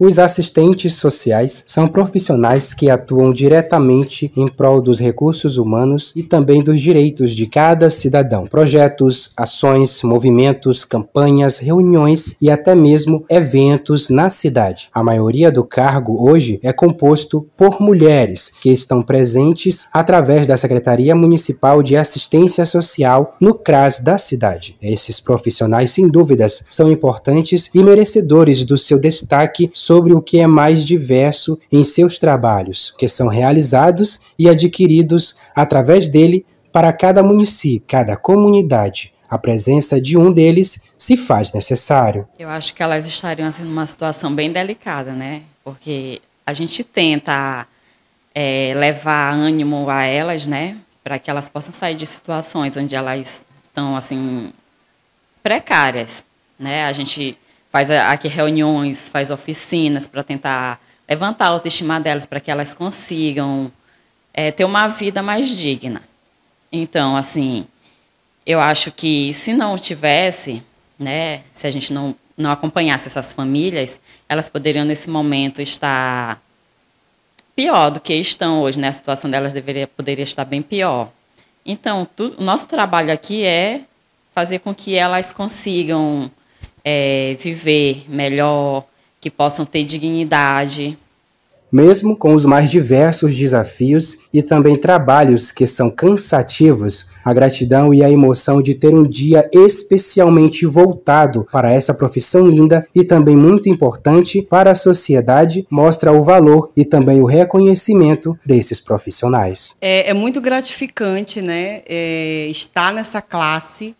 Os assistentes sociais são profissionais que atuam diretamente em prol dos recursos humanos e também dos direitos de cada cidadão. Projetos, ações, movimentos, campanhas, reuniões e até mesmo eventos na cidade. A maioria do cargo hoje é composto por mulheres que estão presentes através da Secretaria Municipal de Assistência Social no CRAS da cidade. Esses profissionais, sem dúvidas, são importantes e merecedores do seu destaque sobre o que é mais diverso em seus trabalhos, que são realizados e adquiridos através dele para cada município, cada comunidade. A presença de um deles se faz necessário. Eu acho que elas estariam assim, numa situação bem delicada, né? Porque a gente tenta é, levar ânimo a elas, né? Para que elas possam sair de situações onde elas estão assim precárias, né? A gente faz aqui reuniões, faz oficinas para tentar levantar a autoestima delas, para que elas consigam é, ter uma vida mais digna. Então, assim, eu acho que se não tivesse, né, se a gente não, não acompanhasse essas famílias, elas poderiam nesse momento estar pior do que estão hoje, né? A situação delas deveria, poderia estar bem pior. Então, o nosso trabalho aqui é fazer com que elas consigam é, viver melhor, que possam ter dignidade. Mesmo com os mais diversos desafios e também trabalhos que são cansativos, a gratidão e a emoção de ter um dia especialmente voltado para essa profissão linda e também muito importante para a sociedade mostra o valor e também o reconhecimento desses profissionais. É, é muito gratificante, né, é, estar nessa classe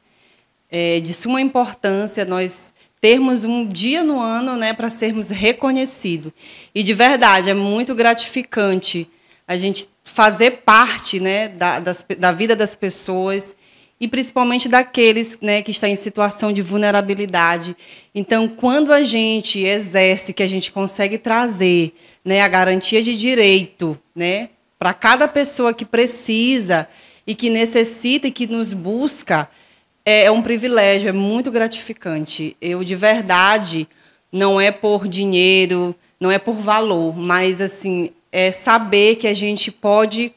é, de suma importância nós termos um dia no ano né, para sermos reconhecidos. E de verdade, é muito gratificante a gente fazer parte né, da, das, da vida das pessoas e principalmente daqueles né, que estão em situação de vulnerabilidade. Então, quando a gente exerce, que a gente consegue trazer né, a garantia de direito né, para cada pessoa que precisa e que necessita e que nos busca, é, é um privilégio, é muito gratificante. Eu, de verdade, não é por dinheiro, não é por valor, mas, assim, é saber que a gente pode,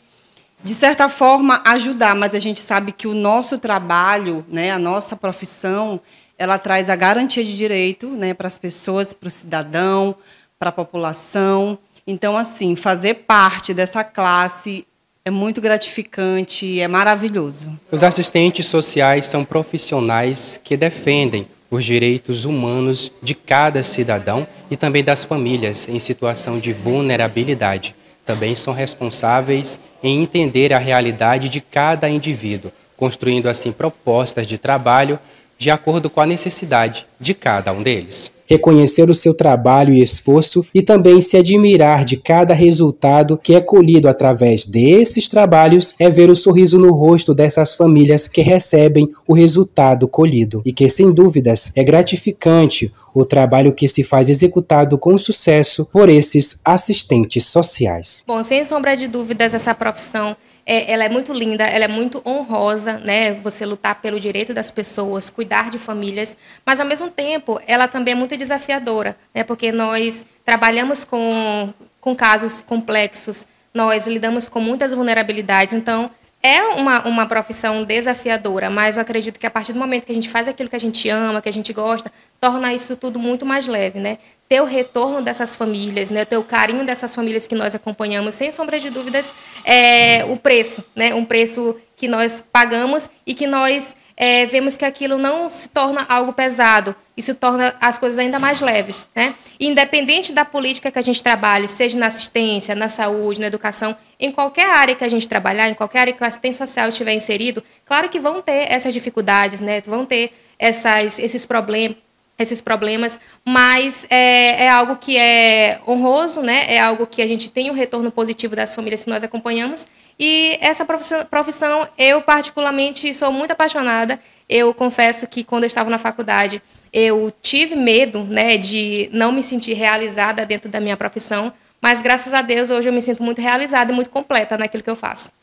de certa forma, ajudar, mas a gente sabe que o nosso trabalho, né, a nossa profissão, ela traz a garantia de direito né, para as pessoas, para o cidadão, para a população. Então, assim, fazer parte dessa classe é muito gratificante, é maravilhoso. Os assistentes sociais são profissionais que defendem os direitos humanos de cada cidadão e também das famílias em situação de vulnerabilidade. Também são responsáveis em entender a realidade de cada indivíduo, construindo assim propostas de trabalho de acordo com a necessidade de cada um deles reconhecer o seu trabalho e esforço e também se admirar de cada resultado que é colhido através desses trabalhos é ver o sorriso no rosto dessas famílias que recebem o resultado colhido e que, sem dúvidas, é gratificante o trabalho que se faz executado com sucesso por esses assistentes sociais. Bom, sem sombra de dúvidas, essa profissão é, ela é muito linda, ela é muito honrosa, né? Você lutar pelo direito das pessoas, cuidar de famílias, mas ao mesmo tempo ela também é muito desafiadora, né? Porque nós trabalhamos com, com casos complexos, nós lidamos com muitas vulnerabilidades, então é uma, uma profissão desafiadora, mas eu acredito que a partir do momento que a gente faz aquilo que a gente ama, que a gente gosta, torna isso tudo muito mais leve, né? Ter o retorno dessas famílias, né? Ter o carinho dessas famílias que nós acompanhamos, sem sombra de dúvidas, é, o preço, né? Um preço que nós pagamos e que nós é, vemos que aquilo não se torna algo pesado, isso torna as coisas ainda mais leves. Né? Independente da política que a gente trabalhe, seja na assistência, na saúde, na educação, em qualquer área que a gente trabalhar, em qualquer área que o assistente social estiver inserido, claro que vão ter essas dificuldades, né? vão ter essas, esses problemas, esses problemas, mas é, é algo que é honroso, né? É algo que a gente tem um retorno positivo das famílias que nós acompanhamos. E essa profissão, eu particularmente sou muito apaixonada. Eu confesso que quando eu estava na faculdade, eu tive medo, né, de não me sentir realizada dentro da minha profissão, mas graças a Deus hoje eu me sinto muito realizada e muito completa naquilo que eu faço.